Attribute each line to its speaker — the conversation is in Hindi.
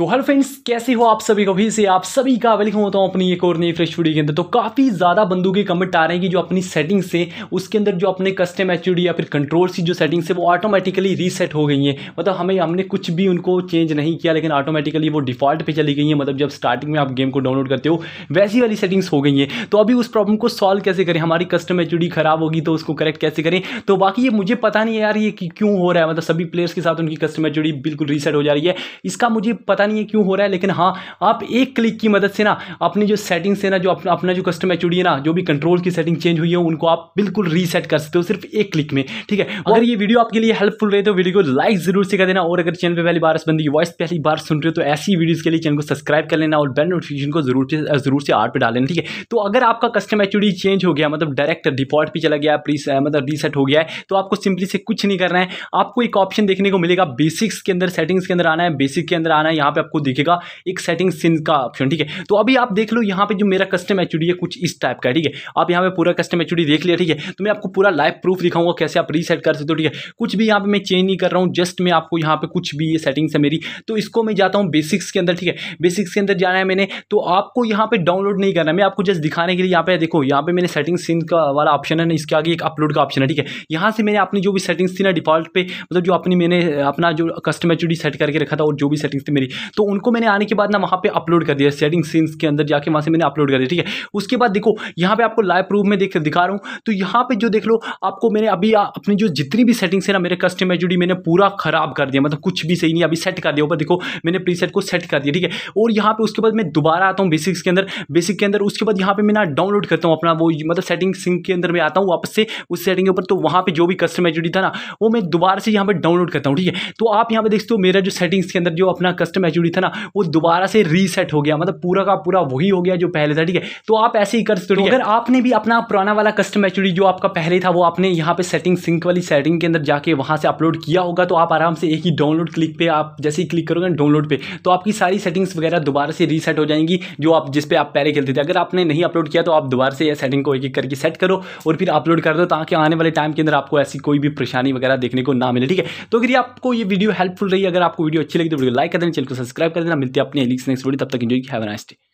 Speaker 1: तो हेलो फ्रेंड्स कैसे हो आप सभी को फिर से आप सभी का वेलकम होता हूँ अपनी एक और नई फ्रेश वीडियो के अंदर तो काफ़ी ज़्यादा बंदूक की कमेंट आ रहे हैं कि जो अपनी सेटिंग्स है उसके अंदर जो अपने कस्टम एच या फिर कंट्रोल्स की जो सेटिंग्स है वो ऑटोमेटिकली रीसेट हो गई हैं मतलब हमें हमने कुछ भी उनको चेंज नहीं किया लेकिन ऑटोमेटिकली वो डिफॉल्ट पर चली गई है मतलब जब स्टार्टिंग में आप गेम को डाउनलोड करते हो वैसी वाली सेटिंग्स हो गई हैं तो अभी उस प्रॉब्लम को सॉल्व कैसे करें हमारी कस्टम एच खराब होगी तो उसको करेक्ट कैसे करें तो बाकी ये मुझे पता नहीं यार ये क्यों हो रहा है मतलब सभी प्लेयर्स के साथ उनकी कस्टम एच बिल्कुल रीसेट हो जा रही है इसका मुझे पता नहीं है क्यों हो रहा है लेकिन हाँ आप एक क्लिक की मदद से ना अपनी जो सेटिंग्स है ना जो अपना अपना जो कस्टम एच है ना जो भी कंट्रोल की सेटिंग चेंज हुई है उनको आप बिल्कुल रीसेट कर सकते हो सिर्फ एक क्लिक में ठीक है अगर ये वीडियो आपके लिए हेल्पफुल रहे तो वीडियो को लाइक जरूर से कर देना और अगर चैनल पर पहली बार बंदी की वॉइस पहली बार सुन रहे हो तो ऐसी वीडियोज़ के लिए चैनल को सब्सक्राइब कर लेना और बेल नोटिफिकेशन को जरूर से जरूर से आठ पर डाल लेना ठीक है तो अगर आपका कस्टम एच चेंज हो गया मतलब डायरेक्ट डिफॉल्ट पर चला गया मतलब रीसेट हो गया है तो आपको सिंपली से कुछ नहीं करना है आपको एक ऑप्शन देखने को मिलेगा बेसिक्स के अंदर सेटिंग्स के अंदर आना है बेसिक के अंदर आना है यहाँ यहाँ पे आपको देखेगा एक सेटिंग सिन का ऑप्शन ठीक है तो अभी आप देख लो यहाँ पे जो मेरा कस्टम एच है कुछ इस टाइप का ठीक है आप यहाँ पे पूरा कस्टम एच देख लिया ठीक है तो मैं आपको पूरा लाइव प्रूफ दिखाऊंगा कैसे आप रीसेट कर सकते हो ठीक है कुछ भी यहाँ पे मैं चेंज नहीं कर रहा हूँ जस्ट मैं आपको यहाँ पे कुछ भी ये सेटिंग्स है मेरी तो इसको मैं जाता हूँ बेसिक्स के अंदर ठीक है बेसिक्स के अंदर जाना है मैंने तो आपको यहाँ पे डाउनलोड नहीं करना मैं आपको जस्ट दिखाने के लिए यहाँ पे देखो यहाँ पे मैंने सेटिंग सिन का वाला ऑप्शन है ना इसके आगे एक अपलोड का ऑप्शन है ठीक है यहाँ से मैंने अपनी जो भी सेटिंग्स थी ना डिफॉल्ट पे मतलब जो अपनी मैंने अपना जो कस्टम एच सेट करके रखा था और जो भी सेटिंग्स थी मेरी तो उनको मैंने आने के बाद ना वहाँ पर अपलोड कर दिया सेटिंग सीन्स के अंदर जाके वहाँ से मैंने अपलोड कर दिया ठीक है उसके बाद देखो यहाँ पर आपको लाइव प्रूफ में देख दिखा रहा हूँ तो यहाँ पर जो देख लो आपको मैंने अभी अपनी जो जितनी भी सेटिंग्स है ना मेरे कस्टमर जुड़ी मैंने पूरा खराब कर दिया मतलब कुछ भी सही नहीं अभी सेट कर दिया ऊपर देखो मैंने प्री को सेट कर दिया ठीक है और यहाँ पर उसके बाद मैं दोबारा आता हूँ बेसिक्स के अंदर बेसिक के अंदर उसके बाद यहाँ पर मैं ना डाउनलोड करता हूँ अपना वो मतलब सेटिंग सिंह के अंदर मैं आता हूँ वापस से उस सेटिंग के ऊपर तो वहाँ पर जो भी कस्टमर जुड़ी था ना वो मैं दोबारा से यहाँ पर डाउनलोड करता हूँ ठीक है तो आप यहाँ पर देखते हो मेरा जो सेटिंग्स के अंदर जो अपना कस्टम मैच्योरिटी था ना वो दोबारा से रीसेट हो गया मतलब पूरा का पूरा वही हो गया जो पहले था ठीक है तो आप ऐसे ही कर सकते हो अगर आपने भी अपना पुराना वाला कस्टम मैच्योरिटी जो आपका पहले था वो आपने यहाँ पे सेटिंग सिंक वाली सेटिंग के अंदर जाके वहां से अपलोड किया होगा तो आप आराम से एक ही डाउनलोड क्लिक पे आप जैसे ही क्लिक करोगे डाउनलोड पे तो आपकी सारी सेटिंग्स वगैरह दोबारा से रीसेट हो जाएंगी जो आप जिस पे आप पहले खेलते थे अगर आपने नहीं अपलोड किया तो आप दोबारा से यह सेटिंग को एक एक करके सेट करो और फिर अपलोड कर दो ताकि आने वाले टाइम के अंदर आपको ऐसी कोई भी परेशानी वगैरह देखने को ना मिले ठीक है तो अगर आपको ये वीडियो हेल्पफुल रही अगर आपको वीडियो अच्छी लगी तो वीडियो लाइक कर देना चैनल को सब्सक्राइब कर देना मिलते हैं अपने नेक्स्ट वीडियो तब तक इन्जॉय हैव नाइस डे